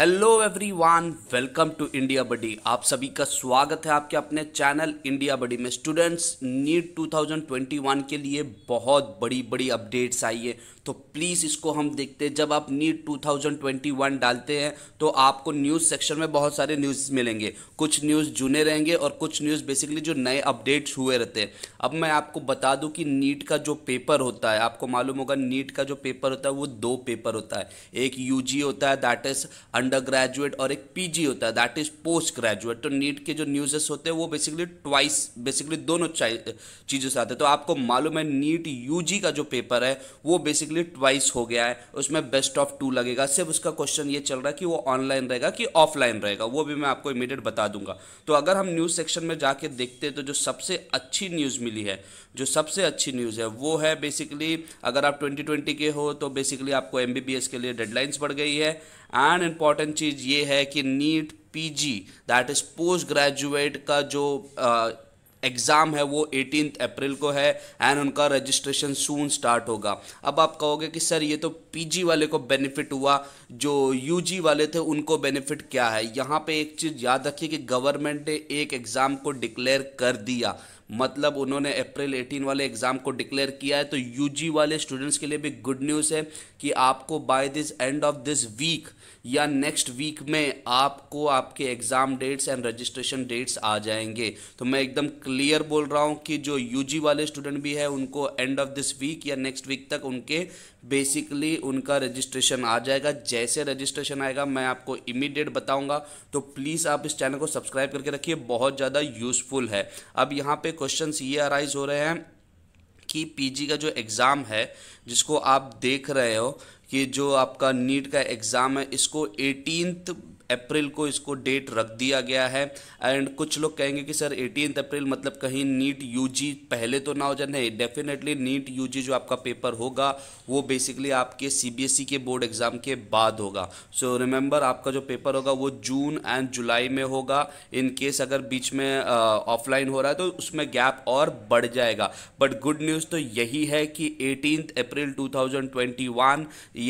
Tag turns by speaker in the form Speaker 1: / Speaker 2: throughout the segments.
Speaker 1: hello everyone welcome to India buddy आप सभी का स्वागत है आपके अपने चैनल इंडिया बडी में स्टूडेंट्स नीट 2021 के लिए बहुत बड़ी बड़ी अपडेट्स आई है तो प्लीज़ इसको हम देखते हैं जब आप नीट 2021 डालते हैं तो आपको न्यूज़ सेक्शन में बहुत सारे न्यूज़ मिलेंगे कुछ न्यूज़ जुने रहेंगे और कुछ न्यूज़ बेसिकली जो नए अपडेट्स हुए रहते हैं अब मैं आपको बता दूं कि नीट का जो पेपर होता है आपको मालूम होगा नीट का जो पेपर होता है वो दो पेपर होता है एक यू होता है दैट इज़ अंडर ग्रेजुएट और एक पीजी होता है दैट इज पोस्ट ग्रेजुएट तो नीट के जो न्यूजेस होते हैं वो बेसिकली ट्वाइस बेसिकली दोनों चीज़ों से आते हैं तो आपको मालूम है नीट यूजी का जो पेपर है वो बेसिकली ट्वाइस हो गया है उसमें बेस्ट ऑफ टू लगेगा सिर्फ उसका क्वेश्चन ये चल रहा है कि वो ऑनलाइन रहेगा कि ऑफलाइन रहेगा वो भी मैं आपको इमीडिएट बता दूंगा तो अगर हम न्यूज़ सेक्शन में जाके देखते हैं तो जो सबसे अच्छी न्यूज़ मिली है जो सबसे अच्छी न्यूज़ है वो है बेसिकली अगर आप ट्वेंटी के हो तो बेसिकली आपको एम के लिए डेडलाइंस बढ़ गई है एंड इम्पॉर्टेंट चीज़ ये है कि NEET PG that is post graduate का जो uh, एग्ज़ाम है वो एटीन अप्रैल को है एंड उनका रजिस्ट्रेशन सून स्टार्ट होगा अब आप कहोगे कि सर ये तो पीजी वाले को बेनिफिट हुआ जो यूजी वाले थे उनको बेनिफिट क्या है यहाँ पे एक चीज़ याद रखिए कि गवर्नमेंट ने एक एग्ज़ाम को डिक्लेयर कर दिया मतलब उन्होंने अप्रैल 18 वाले एग्ज़ाम को डिक्लेयर किया है तो यूजी वाले स्टूडेंट्स के लिए भी गुड न्यूज़ है कि आपको by this end of this week या नेक्स्ट वीक में आपको आपके exam dates and registration dates आ जाएंगे तो मैं एकदम क्लियर बोल रहा हूँ कि जो यूजी वाले स्टूडेंट भी है उनको एंड ऑफ दिस वीक या नेक्स्ट वीक तक उनके बेसिकली उनका रजिस्ट्रेशन आ जाएगा जैसे रजिस्ट्रेशन आएगा मैं आपको इमीडिएट बताऊंगा तो प्लीज़ आप इस चैनल को सब्सक्राइब करके रखिए बहुत ज़्यादा यूज़फुल है अब यहाँ पे क्वेश्चंस ये अराइज हो रहे हैं कि पीजी का जो एग्ज़ाम है जिसको आप देख रहे हो कि जो आपका नीट का एग्ज़ाम है इसको एटीनथ अप्रैल को इसको डेट रख दिया गया है एंड कुछ लोग कहेंगे कि सर एटीन अप्रैल मतलब कहीं नीट यूजी पहले तो ना हो जाए नहीं डेफिनेटली नीट यूजी जो आपका पेपर होगा वो बेसिकली आपके सीबीएसई e के बोर्ड एग्ज़ाम के बाद होगा सो so, रिमेंबर आपका जो पेपर होगा वो जून एंड जुलाई में होगा इन केस अगर बीच में ऑफलाइन हो रहा है तो उसमें गैप और बढ़ जाएगा बट गुड न्यूज़ तो यही है कि एटीन अप्रैल टू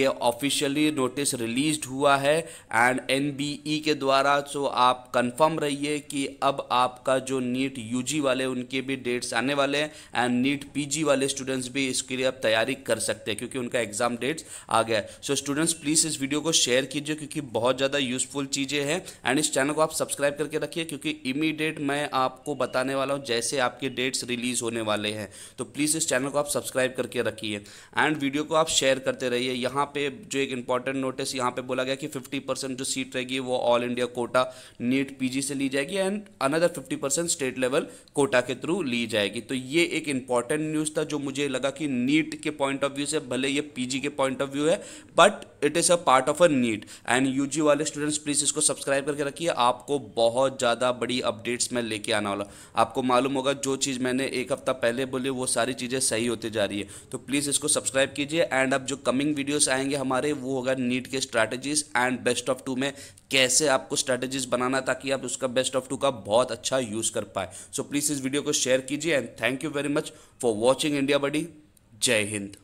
Speaker 1: ये ऑफिशियली नोटिस रिलीज हुआ है and N B E e के द्वारा तो आप कंफर्म रहिए कि अब आपका जो नीट यूजी वाले उनके भी डेट्स आने वाले हैं एंड नीट पीजी वाले स्टूडेंट्स भी इसके लिए अब तैयारी कर सकते हैं क्योंकि उनका एग्जाम डेट्स आ गया है सो स्टूडेंट्स प्लीज़ इस वीडियो को शेयर कीजिए क्योंकि बहुत ज़्यादा यूजफुल चीज़ें हैं एंड इस चैनल को आप सब्सक्राइब करके रखिए क्योंकि इमीडिएट मैं आपको बताने वाला हूँ जैसे आपके डेट्स रिलीज़ होने वाले हैं तो प्लीज़ इस चैनल को आप सब्सक्राइब करके रखिए एंड वीडियो को आप शेयर करते रहिए यहाँ पे जो एक इंपॉर्टेंट नोटिस यहाँ पे बोला गया कि फिफ्टी परसेंट जो सीट रहेगी चाहिए वो all India quota NEET PG से ली जाएगी and another fifty percent state level quota के थ्रू ली जाएगी तो ये एक इंपॉर्टेंट न्यूज़ था जो मुझे लगा कि नीट के पॉइंट ऑफ व्यू से भले ये पीजी के पॉइंट ऑफ व्यू है but it is a part of a NEET and you वाले स्टूडेंट्स प्लीज़ इसको सब्सक्राइब करके रखिए आपको बहुत ज़्यादा बड़ी अपडेट्स मैं लेके आने वाला आपको मालूम होगा जो चीज़ मैंने एक हफ्ता पहले बोली वो सारी चीज़ें सही होती जा रही है तो प्लीज़ इसको सब्सक्राइब कीजिए एंड अब जो कमिंग वीडियोस आएंगे हमारे वो होगा नीट के strategies and best of two में कैसे आपको स्ट्रेटेजीज बनाना ताकि आप उसका बेस्ट ऑफ टू का बहुत अच्छा यूज़ कर पाए सो so, प्लीज़ इस वीडियो को शेयर कीजिए and thank you very much for watching India buddy जय हिंद